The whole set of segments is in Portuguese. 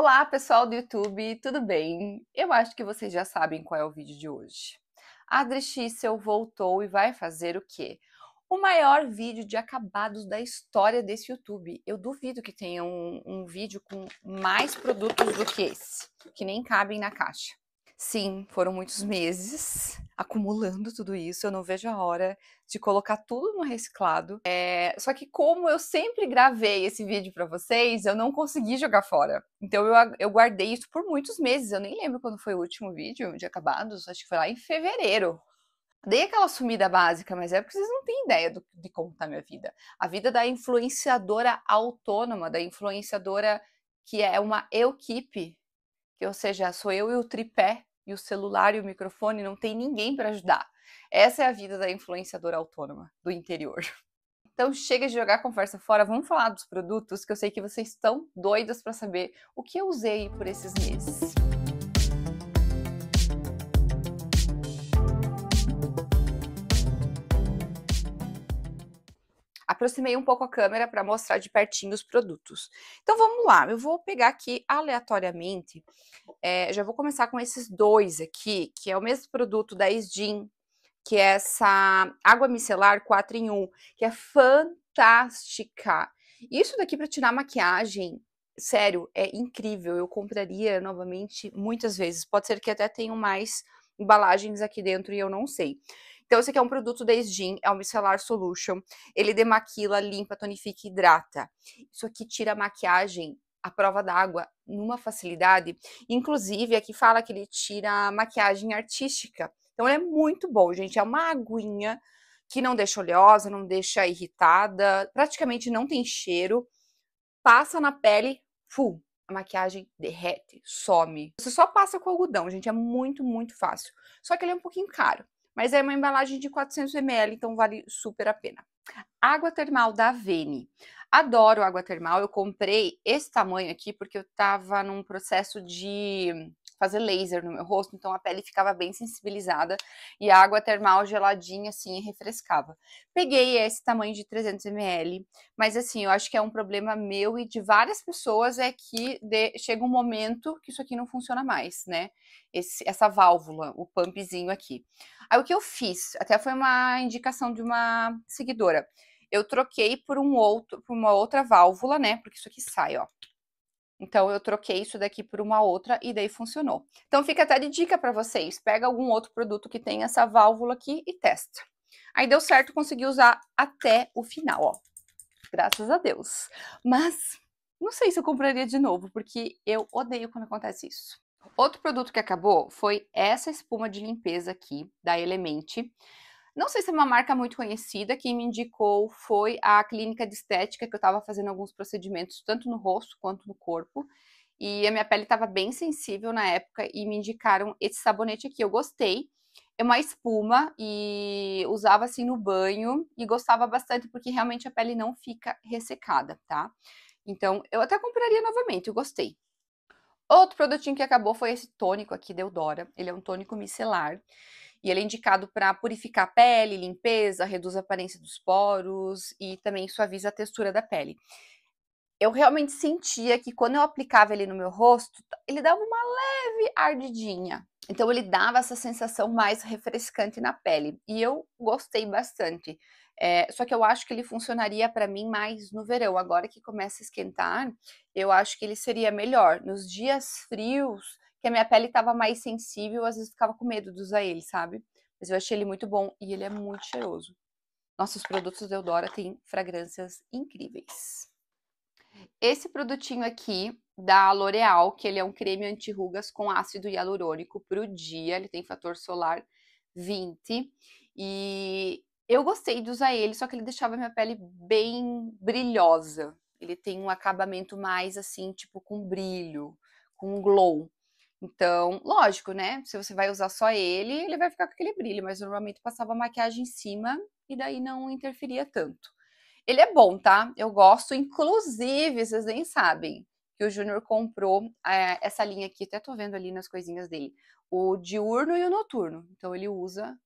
Olá, pessoal do YouTube, tudo bem? Eu acho que vocês já sabem qual é o vídeo de hoje. A Adri Schissel voltou e vai fazer o quê? O maior vídeo de acabados da história desse YouTube. Eu duvido que tenha um, um vídeo com mais produtos do que esse, que nem cabem na caixa. Sim, foram muitos meses acumulando tudo isso. Eu não vejo a hora de colocar tudo no reciclado. É... Só que, como eu sempre gravei esse vídeo para vocês, eu não consegui jogar fora. Então, eu, eu guardei isso por muitos meses. Eu nem lembro quando foi o último vídeo de acabados. Acho que foi lá em fevereiro. Dei aquela sumida básica, mas é porque vocês não têm ideia do, de como tá a minha vida. A vida da influenciadora autônoma, da influenciadora que é uma equipe, que ou seja, sou eu e o tripé e o celular e o microfone não tem ninguém para ajudar. Essa é a vida da influenciadora autônoma do interior. Então chega de jogar a conversa fora, vamos falar dos produtos que eu sei que vocês estão doidas para saber o que eu usei por esses meses. aproximei um pouco a câmera para mostrar de pertinho os produtos. Então vamos lá, eu vou pegar aqui aleatoriamente, é, já vou começar com esses dois aqui, que é o mesmo produto da Isdin, que é essa água micelar 4 em 1, que é fantástica. Isso daqui para tirar maquiagem, sério, é incrível. Eu compraria novamente muitas vezes. Pode ser que até tenham mais embalagens aqui dentro e eu não sei. Então, esse aqui é um produto da Esgin, é o Micellar Solution. Ele demaquila, limpa, tonifica e hidrata. Isso aqui tira a maquiagem à prova d'água numa facilidade. Inclusive, aqui fala que ele tira a maquiagem artística. Então, ele é muito bom, gente. É uma aguinha que não deixa oleosa, não deixa irritada, praticamente não tem cheiro. Passa na pele, full a maquiagem derrete, some. Você só passa com algodão, gente, é muito, muito fácil. Só que ele é um pouquinho caro. Mas é uma embalagem de 400 ml, então vale super a pena. Água termal da Vene. Adoro água termal. Eu comprei esse tamanho aqui porque eu estava num processo de fazer laser no meu rosto, então a pele ficava bem sensibilizada e a água termal geladinha assim refrescava. Peguei esse tamanho de 300 ml, mas assim, eu acho que é um problema meu e de várias pessoas é que de, chega um momento que isso aqui não funciona mais, né? Esse, essa válvula, o pumpzinho aqui. Aí o que eu fiz? Até foi uma indicação de uma seguidora. Eu troquei por um outro, por uma outra válvula, né? Porque isso aqui sai, ó. Então eu troquei isso daqui por uma outra e daí funcionou. Então fica até de dica para vocês, pega algum outro produto que tem essa válvula aqui e testa. Aí deu certo, consegui usar até o final, ó. Graças a Deus. Mas não sei se eu compraria de novo, porque eu odeio quando acontece isso. Outro produto que acabou foi essa espuma de limpeza aqui da Elemente não sei se é uma marca muito conhecida, quem me indicou foi a clínica de estética, que eu estava fazendo alguns procedimentos, tanto no rosto quanto no corpo. E a minha pele estava bem sensível na época e me indicaram esse sabonete aqui. Eu gostei. É uma espuma e usava assim no banho e gostava bastante porque realmente a pele não fica ressecada, tá? Então, eu até compraria novamente, eu gostei. Outro produtinho que acabou foi esse tônico aqui, Eudora. Ele é um tônico micelar. E ele é indicado para purificar a pele, limpeza, reduz a aparência dos poros e também suaviza a textura da pele. Eu realmente sentia que quando eu aplicava ele no meu rosto, ele dava uma leve ardidinha. Então ele dava essa sensação mais refrescante na pele. E eu gostei bastante. É, só que eu acho que ele funcionaria para mim mais no verão. Agora que começa a esquentar, eu acho que ele seria melhor. Nos dias frios, que a minha pele estava mais sensível, às vezes ficava com medo de usar ele, sabe? Mas eu achei ele muito bom e ele é muito cheiroso. Nossos produtos da Eudora têm fragrâncias incríveis. Esse produtinho aqui da L'Oreal, que ele é um creme anti-rugas com ácido hialurônico para o dia, ele tem fator solar 20. E eu gostei de usar ele, só que ele deixava minha pele bem brilhosa. Ele tem um acabamento mais assim, tipo com brilho, com glow. Então, lógico, né? Se você vai usar só ele, ele vai ficar com aquele brilho, mas normalmente passava maquiagem em cima e daí não interferia tanto. Ele é bom, tá? Eu gosto, inclusive, vocês nem sabem que o Júnior comprou é, essa linha aqui, até tô vendo ali nas coisinhas dele, o diurno e o noturno. Então ele usa,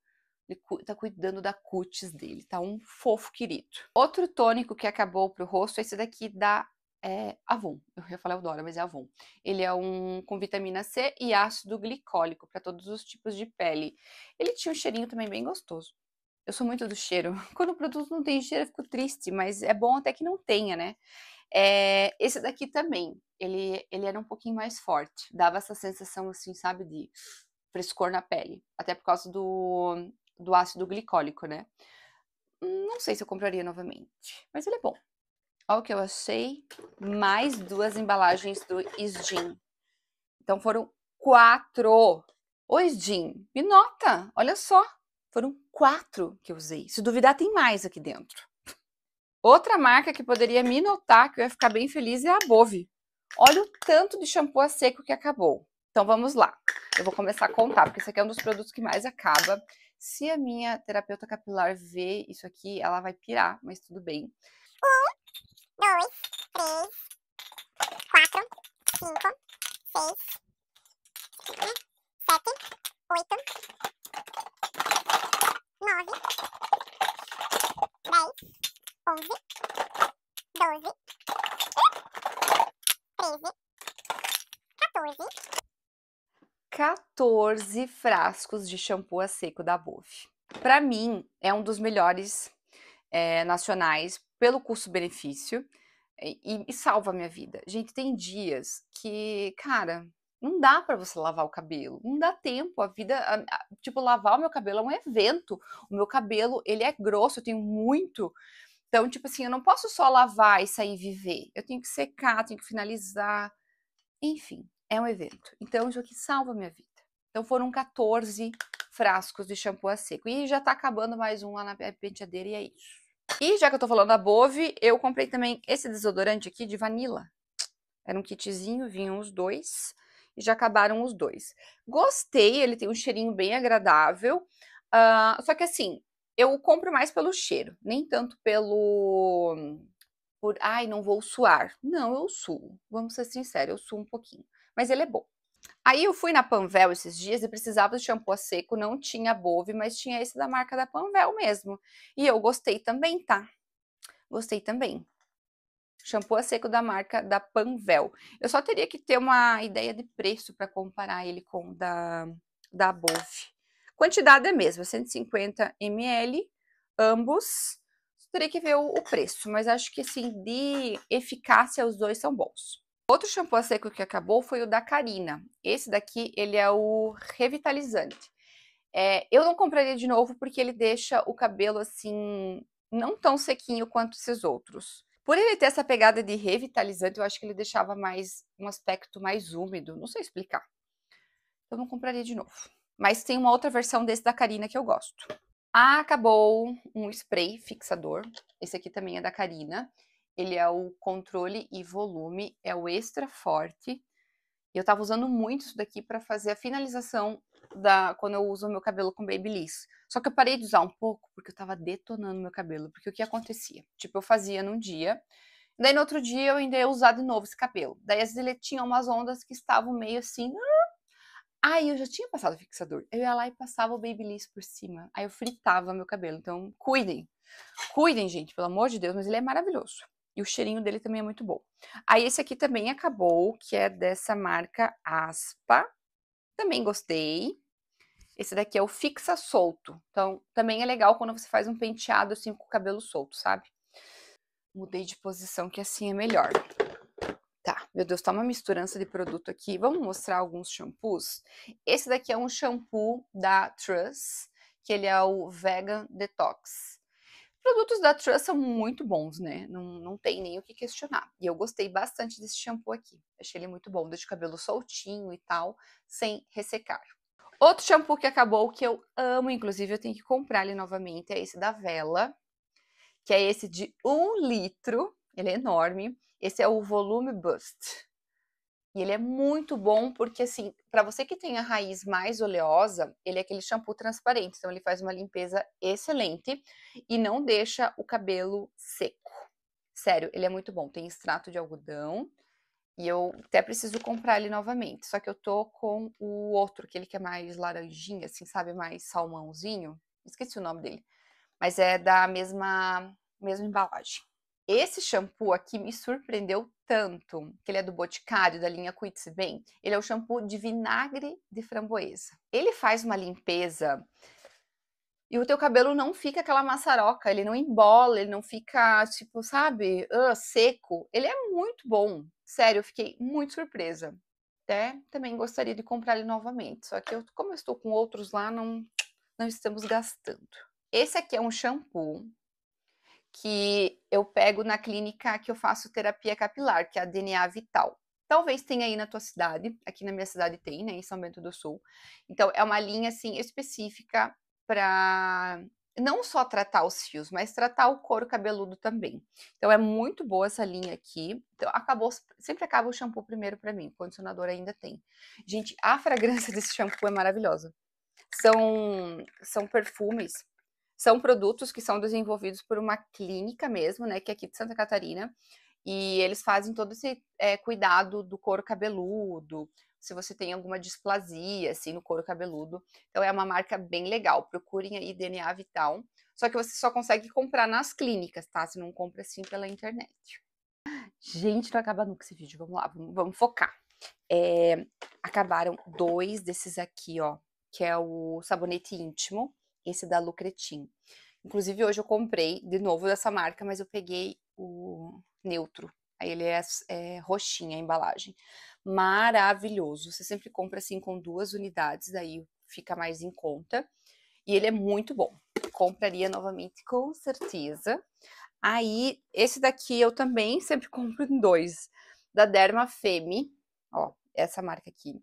ele cu tá cuidando da cutis dele, tá um fofo querido. Outro tônico que acabou pro rosto é esse daqui da é Avon. Eu ia falar Eudora, mas é Avon. Ele é um com vitamina C e ácido glicólico para todos os tipos de pele. Ele tinha um cheirinho também bem gostoso. Eu sou muito do cheiro. Quando o produto não tem cheiro, eu fico triste, mas é bom até que não tenha, né? É, esse daqui também, ele, ele era um pouquinho mais forte. Dava essa sensação, assim, sabe, de frescor na pele. Até por causa do, do ácido glicólico, né? Não sei se eu compraria novamente, mas ele é bom. Olha o que eu achei. Mais duas embalagens do Isdin. Então foram quatro. O Isdin, me nota, olha só. Foram quatro que eu usei. Se duvidar, tem mais aqui dentro. Outra marca que poderia me notar, que eu ia ficar bem feliz, é a Bove. Olha o tanto de shampoo a seco que acabou. Então vamos lá. Eu vou começar a contar, porque esse aqui é um dos produtos que mais acaba. Se a minha terapeuta capilar ver isso aqui, ela vai pirar, mas tudo bem dois, três, quatro, cinco, seis, sete, oito, nove, dez, onze, doze, treze, 14 frascos de shampoo a seco da Boff. Para mim, é um dos melhores é, nacionais pelo custo-benefício e, e, salva a minha vida. Gente, tem dias que, cara, não dá para você lavar o cabelo, não dá tempo, a vida, a, a, tipo, lavar o meu cabelo é um evento. O meu cabelo, ele é grosso, eu tenho muito. Então, tipo assim, eu não posso só lavar e sair viver. Eu tenho que secar, tenho que finalizar. Enfim, é um evento. Então, isso aqui salva a minha vida. Então, foram 14 frascos de shampoo a seco. E já tá acabando mais um lá na penteadeira e é isso. E já que eu tô falando da Bove, eu comprei também esse desodorante aqui de vanilla. Era um kitzinho, vinham os dois e já acabaram os dois. Gostei, ele tem um cheirinho bem agradável. Uh, só que assim, eu compro mais pelo cheiro, nem tanto pelo por ai, não vou suar. Não, eu suo. Vamos ser sinceros, eu suo um pouquinho. Mas ele é bom. Aí eu fui na Panvel esses dias e precisava de shampoo a seco, não tinha Bove, mas tinha esse da marca da Panvel mesmo. E eu gostei também, tá? Gostei também. Shampoo a seco da marca da Panvel. Eu só teria que ter uma ideia de preço para comparar ele com o da, da Bove. Quantidade é a mesma, 150 ml, ambos. teria que ver o, o preço, mas acho que assim, de eficácia os dois são bons. Outro shampoo a seco que acabou foi o da Carina. Esse daqui, ele é o revitalizante. É, eu não compraria de novo porque ele deixa o cabelo assim, não tão sequinho quanto esses outros. Por ele ter essa pegada de revitalizante, eu acho que ele deixava mais um aspecto mais úmido, não sei explicar. Eu não compraria de novo. Mas tem uma outra versão desse da Carina que eu gosto. Ah, acabou um spray fixador. Esse aqui também é da Carina ele é o controle e volume, é o extra forte. eu estava usando muito isso daqui para fazer a finalização da quando eu uso o meu cabelo com babyliss. Só que eu parei de usar um pouco porque eu estava detonando meu cabelo, porque o que acontecia? Tipo, eu fazia num dia, daí no outro dia eu ainda ia usar de novo esse cabelo. Daí às vezes ele tinha umas ondas que estavam meio assim, ah! Aí eu já tinha passado o fixador. Eu ia lá e passava o Babyliss por cima. Aí eu fritava meu cabelo. Então, cuidem. Cuidem, gente, pelo amor de Deus, mas ele é maravilhoso. E o cheirinho dele também é muito bom. Aí esse aqui também acabou, que é dessa marca Aspa. Também gostei. Esse daqui é o fixa solto. Então, também é legal quando você faz um penteado assim com o cabelo solto, sabe? Mudei de posição que assim é melhor. Tá, meu Deus, tá uma misturança de produto aqui. Vamos mostrar alguns shampoos? Esse daqui é um shampoo da Truss, que ele é o Vegan Detox produtos da Trust são muito bons, né? Não, não tem nem o que questionar. E eu gostei bastante desse shampoo aqui. Achei ele muito bom, deixa o cabelo soltinho e tal, sem ressecar. Outro shampoo que acabou, que eu amo, inclusive eu tenho que comprar ele novamente, é esse da Vela, que é esse de um litro, ele é enorme. Esse é o Volume Boost. E ele é muito bom porque, assim, para você que tem a raiz mais oleosa, ele é aquele shampoo transparente. Então, ele faz uma limpeza excelente e não deixa o cabelo seco. Sério, ele é muito bom. Tem extrato de algodão e eu até preciso comprar ele novamente. Só que eu tô com o outro, aquele que é mais laranjinha, assim, sabe? Mais salmãozinho. Esqueci o nome dele. Mas é da mesma, mesma embalagem. Esse shampoo aqui me surpreendeu tanto, que ele é do Boticário, da linha Cuide-se Bem. Ele é o shampoo de vinagre de framboesa. Ele faz uma limpeza e o teu cabelo não fica aquela maçaroca, ele não embola, ele não fica, tipo, sabe, uh, seco. Ele é muito bom. Sério, eu fiquei muito surpresa. Até também gostaria de comprar ele novamente. Só que eu, como eu estou com outros lá, não, não estamos gastando. Esse aqui é um shampoo que eu pego na clínica que eu faço terapia capilar, que é a DNA Vital. Talvez tenha aí na tua cidade, aqui na minha cidade tem, né, em São Bento do Sul. Então é uma linha assim específica para não só tratar os fios, mas tratar o couro cabeludo também. Então é muito boa essa linha aqui. Então acabou, sempre acaba o shampoo primeiro para mim, o condicionador ainda tem. Gente, a fragrância desse shampoo é maravilhosa. São são perfumes são produtos que são desenvolvidos por uma clínica mesmo, né, que é aqui de Santa Catarina, e eles fazem todo esse é, cuidado do couro cabeludo, se você tem alguma displasia, assim, no couro cabeludo. Então, é uma marca bem legal. Procurem aí DNA Vital. Só que você só consegue comprar nas clínicas, tá? Você não compra, assim, pela internet. Gente, não acaba nunca esse vídeo. Vamos lá, vamos, vamos focar. É, acabaram dois desses aqui, ó. Que é o sabonete íntimo esse da Lucretin. Inclusive, hoje eu comprei de novo dessa marca, mas eu peguei o neutro. Aí ele é, é roxinha a embalagem. Maravilhoso. Você sempre compra assim com duas unidades, daí fica mais em conta. E ele é muito bom. Compraria novamente com certeza. Aí, esse daqui eu também sempre compro em dois. Da Derma Femi. ó, essa marca aqui.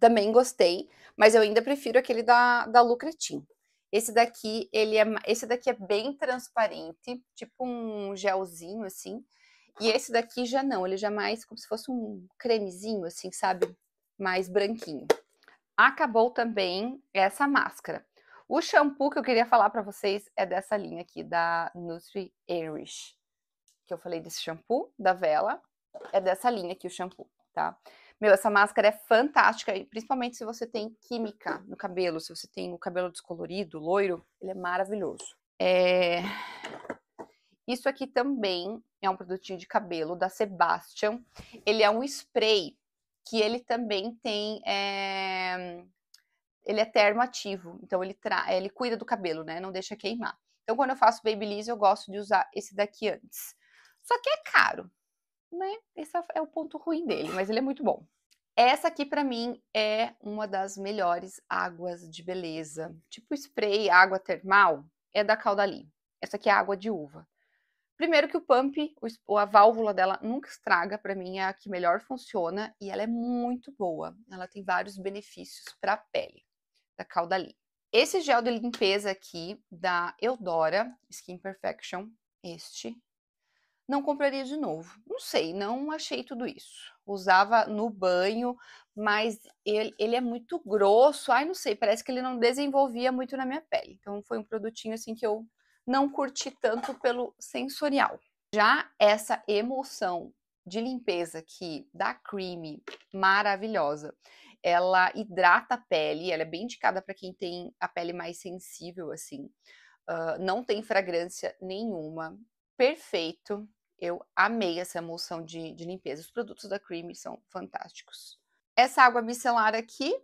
Também gostei, mas eu ainda prefiro aquele da, da Lucretin. Esse daqui, ele é, esse daqui é bem transparente, tipo um gelzinho assim. E esse daqui já não, ele já é mais como se fosse um cremezinho assim, sabe? Mais branquinho. Acabou também essa máscara. O shampoo que eu queria falar para vocês é dessa linha aqui da Nutri Irish. Que eu falei desse shampoo da Vela, é dessa linha aqui o shampoo, tá? Meu, essa máscara é fantástica, principalmente se você tem química no cabelo, se você tem o cabelo descolorido, loiro, ele é maravilhoso. É... Isso aqui também é um produtinho de cabelo da Sebastian. Ele é um spray que ele também tem. É... Ele é termoativo, então ele, tra... ele cuida do cabelo, né? Não deixa queimar. Então, quando eu faço babyliss, eu gosto de usar esse daqui antes. Só que é caro né? Esse é, é o ponto ruim dele, mas ele é muito bom. Essa aqui para mim é uma das melhores águas de beleza, tipo spray, água termal, é da Caldali. Essa aqui é água de uva. Primeiro que o pump, o, a válvula dela nunca estraga, para mim é a que melhor funciona e ela é muito boa. Ela tem vários benefícios para a pele da Caldali. Esse gel de limpeza aqui da Eudora Skin Perfection, este não compraria de novo. Não sei, não achei tudo isso. Usava no banho, mas ele, ele é muito grosso. Ai, não sei, parece que ele não desenvolvia muito na minha pele. Então foi um produtinho assim que eu não curti tanto pelo sensorial. Já essa emulsão de limpeza que da Creamy, maravilhosa. Ela hidrata a pele, ela é bem indicada para quem tem a pele mais sensível assim. Uh, não tem fragrância nenhuma, perfeito. Eu amei essa emulsão de, de limpeza. Os produtos da Creamy são fantásticos. Essa água micelar aqui,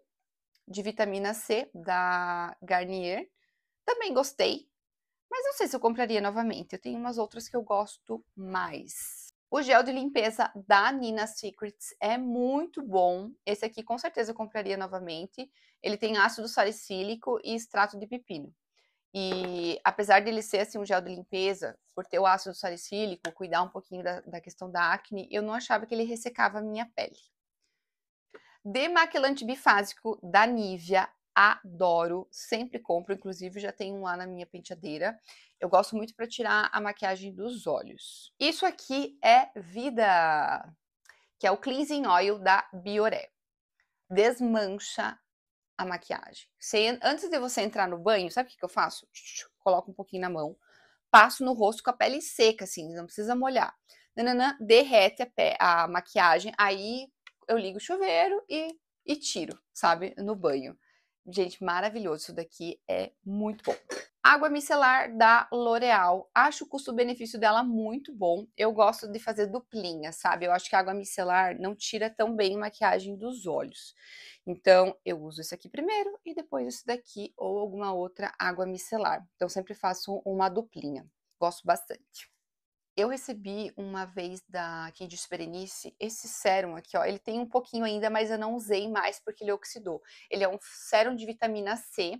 de vitamina C, da Garnier, também gostei. Mas não sei se eu compraria novamente. Eu tenho umas outras que eu gosto mais. O gel de limpeza da Nina Secrets é muito bom. Esse aqui com certeza eu compraria novamente. Ele tem ácido salicílico e extrato de pepino. E apesar dele ser assim um gel de limpeza por ter o ácido salicílico, cuidar um pouquinho da, da questão da acne, eu não achava que ele ressecava a minha pele. Demaquilante bifásico da Nivea, adoro, sempre compro, inclusive já tenho um lá na minha penteadeira. Eu gosto muito para tirar a maquiagem dos olhos. Isso aqui é vida, que é o cleansing oil da Bioré. Desmancha a maquiagem. Você, antes de você entrar no banho, sabe o que, que eu faço? Coloco um pouquinho na mão, passo no rosto com a pele seca, assim, não precisa molhar. Nananã, derrete a, pé, a maquiagem, aí eu ligo o chuveiro e, e tiro, sabe? No banho. Gente, maravilhoso. Isso daqui é muito bom. Água micelar da L'Oreal. Acho o custo-benefício dela muito bom. Eu gosto de fazer duplinha, sabe? Eu acho que a água micelar não tira tão bem maquiagem dos olhos. Então, eu uso esse aqui primeiro e depois esse daqui ou alguma outra água micelar. Então, sempre faço uma duplinha. Gosto bastante. Eu recebi uma vez da Candice Berenice esse sérum aqui, ó. Ele tem um pouquinho ainda, mas eu não usei mais porque ele oxidou. Ele é um sérum de vitamina C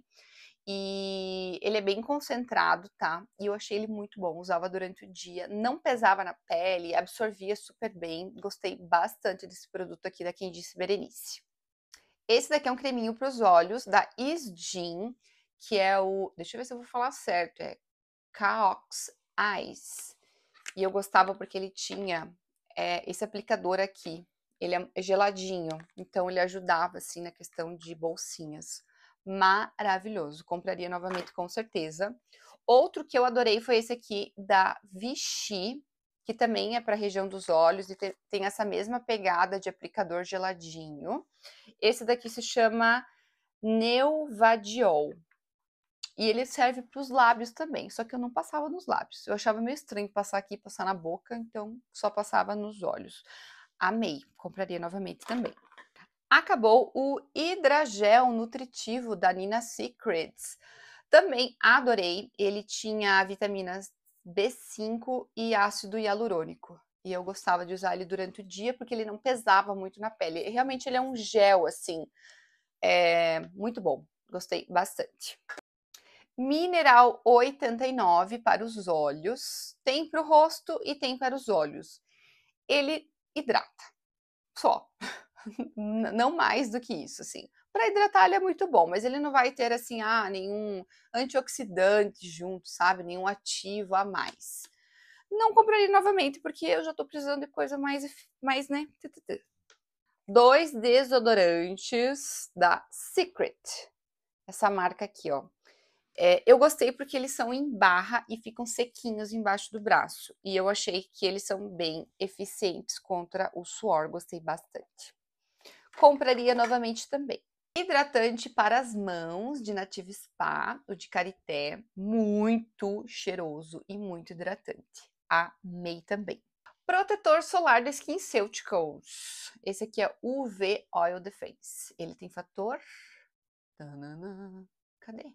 e ele é bem concentrado, tá? E eu achei ele muito bom, usava durante o dia, não pesava na pele, absorvia super bem. Gostei bastante desse produto aqui da Disse Berenice. Esse daqui é um creminho para os olhos da Isdin, que é o, deixa eu ver se eu vou falar certo, é Caox Eyes. E eu gostava porque ele tinha é, esse aplicador aqui. Ele é geladinho, então ele ajudava assim na questão de bolsinhas maravilhoso. Compraria novamente com certeza. Outro que eu adorei foi esse aqui da Vichy, que também é para a região dos olhos e tem essa mesma pegada de aplicador geladinho. Esse daqui se chama Neuvadiol. E ele serve para os lábios também, só que eu não passava nos lábios. Eu achava meio estranho passar aqui, passar na boca, então só passava nos olhos. Amei, compraria novamente também acabou o hidragel nutritivo da Nina Secrets. Também adorei, ele tinha vitaminas B5 e ácido hialurônico. E eu gostava de usar ele durante o dia porque ele não pesava muito na pele. E realmente ele é um gel assim, é muito bom. Gostei bastante. Mineral 89 para os olhos, tem para o rosto e tem para os olhos. Ele hidrata. Só. não mais do que isso, assim. Para hidratar ele é muito bom, mas ele não vai ter assim, ah, nenhum antioxidante junto, sabe? Nenhum ativo a mais. Não comprei novamente, porque eu já estou precisando de coisa mais, mais, né? Dois desodorantes da Secret. Essa marca aqui, ó. É, eu gostei porque eles são em barra e ficam sequinhos embaixo do braço. E eu achei que eles são bem eficientes contra o suor, gostei bastante compraria novamente também. Hidratante para as mãos de Native Spa, o de Carité, muito cheiroso e muito hidratante. Amei também. Protetor solar da SkinCeuticals. Esse aqui é UV Oil Defense. Ele tem fator... Cadê?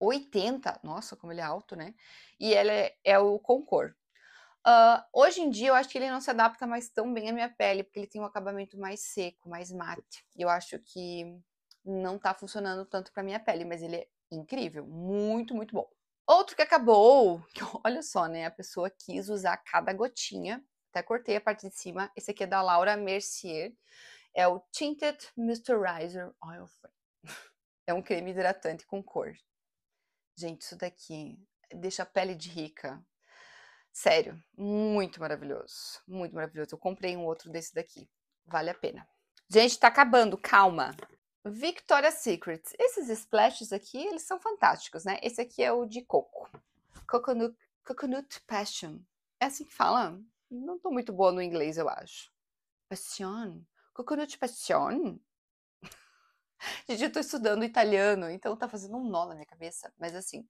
80. Nossa, como ele é alto, né? E ele é, é o Concor. Uh, hoje em dia eu acho que ele não se adapta mais tão bem à minha pele, porque ele tem um acabamento mais seco, mais mate. Eu acho que não tá funcionando tanto pra minha pele, mas ele é incrível, muito, muito bom. Outro que acabou, que olha só, né? A pessoa quis usar cada gotinha. Até cortei a parte de cima. Esse aqui é da Laura Mercier. É o Tinted Moisturizer Oil Free. É um creme hidratante com cor. Gente, isso daqui deixa a pele de rica Sério, muito maravilhoso. Muito maravilhoso. Eu comprei um outro desse daqui. Vale a pena. Gente, tá acabando, calma. Victoria's Secret. Esses splashes aqui, eles são fantásticos, né? Esse aqui é o de coco. Coconut, coconut Passion. É assim que fala? Não tô muito boa no inglês, eu acho. Passion? Coconut Passion? Gente, eu tô estudando italiano, então tá fazendo um nó na minha cabeça. Mas assim,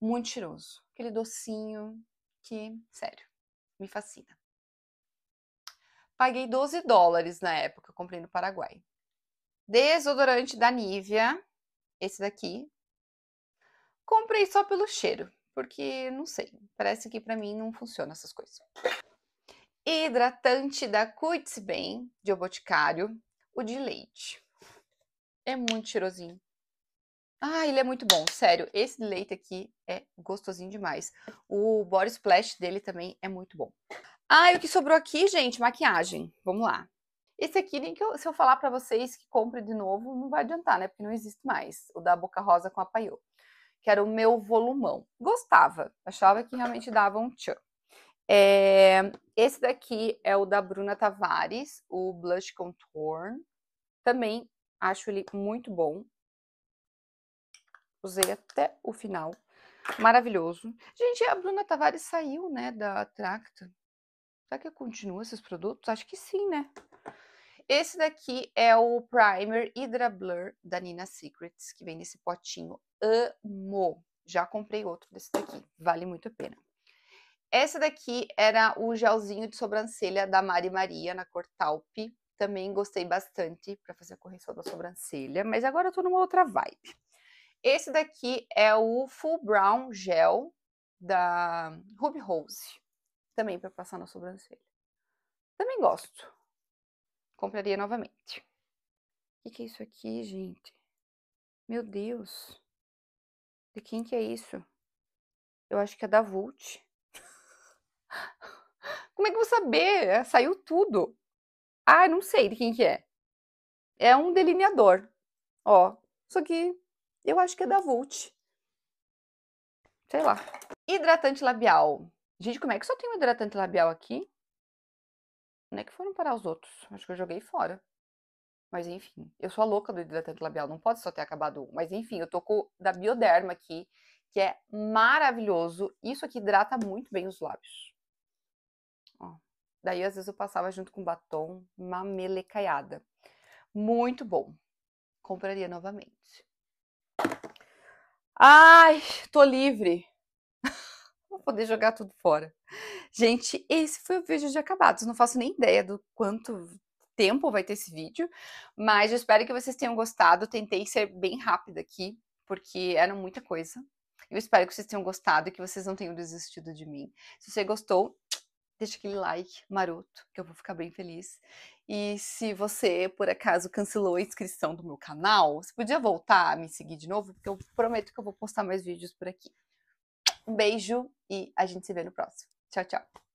muito cheiroso. Aquele docinho, que, sério, me fascina. Paguei 12 dólares na época, comprei no Paraguai. Desodorante da Nivea, esse daqui. Comprei só pelo cheiro, porque não sei, parece que para mim não funciona essas coisas. Hidratante da Cuides Bem, de O Boticário, o de leite. É muito cheirosinho. Ah, ele é muito bom, sério. Esse leite aqui é gostosinho demais. O body splash dele também é muito bom. Ah, e o que sobrou aqui, gente? Maquiagem. Vamos lá. Esse aqui, nem que eu, se eu falar para vocês que compre de novo, não vai adiantar, né? Porque não existe mais. O da Boca Rosa com a Paiô. Que era o meu volumão. Gostava. Achava que realmente dava um tchan. É, esse daqui é o da Bruna Tavares, o Blush Contour. Também acho ele muito bom usei até o final. Maravilhoso. Gente, a Bruna Tavares saiu, né, da Tracta. Será que continua esses produtos? Acho que sim, né? Esse daqui é o Primer Hydra Blur da Nina Secrets, que vem nesse potinho. Amo! Já comprei outro desse daqui, vale muito a pena. Essa daqui era o gelzinho de sobrancelha da Mari Maria, na cor Talpe. Também gostei bastante para fazer a correção da sobrancelha, mas agora eu tô numa outra vibe. Esse daqui é o Full Brown Gel da Ruby Rose. Também para passar na sobrancelha. Também gosto. Compraria novamente. O que, que é isso aqui, gente? Meu Deus. De quem que é isso? Eu acho que é da Vult. Como é que eu vou saber? É, saiu tudo. Ah, não sei de quem que é. É um delineador. Ó, isso aqui eu acho que é da Vult. Sei lá. Hidratante labial. Gente, como é que só tem um hidratante labial aqui? Onde é que foram parar os outros? Acho que eu joguei fora. Mas enfim, eu sou a louca do hidratante labial, não pode só ter acabado um. Mas enfim, eu tô com da Bioderma aqui, que é maravilhoso. Isso aqui hidrata muito bem os lábios. Ó. Daí às vezes eu passava junto com batom, uma melecaiada. Muito bom. Compraria novamente. Ai, tô livre. Vou poder jogar tudo fora. Gente, esse foi o vídeo de acabados. Não faço nem ideia do quanto tempo vai ter esse vídeo, mas eu espero que vocês tenham gostado. Tentei ser bem rápida aqui, porque era muita coisa. Eu espero que vocês tenham gostado e que vocês não tenham desistido de mim. Se você gostou, deixa aquele like maroto, que eu vou ficar bem feliz. E se você, por acaso, cancelou a inscrição do meu canal, você podia voltar a me seguir de novo, porque eu prometo que eu vou postar mais vídeos por aqui. Um beijo e a gente se vê no próximo. Tchau, tchau.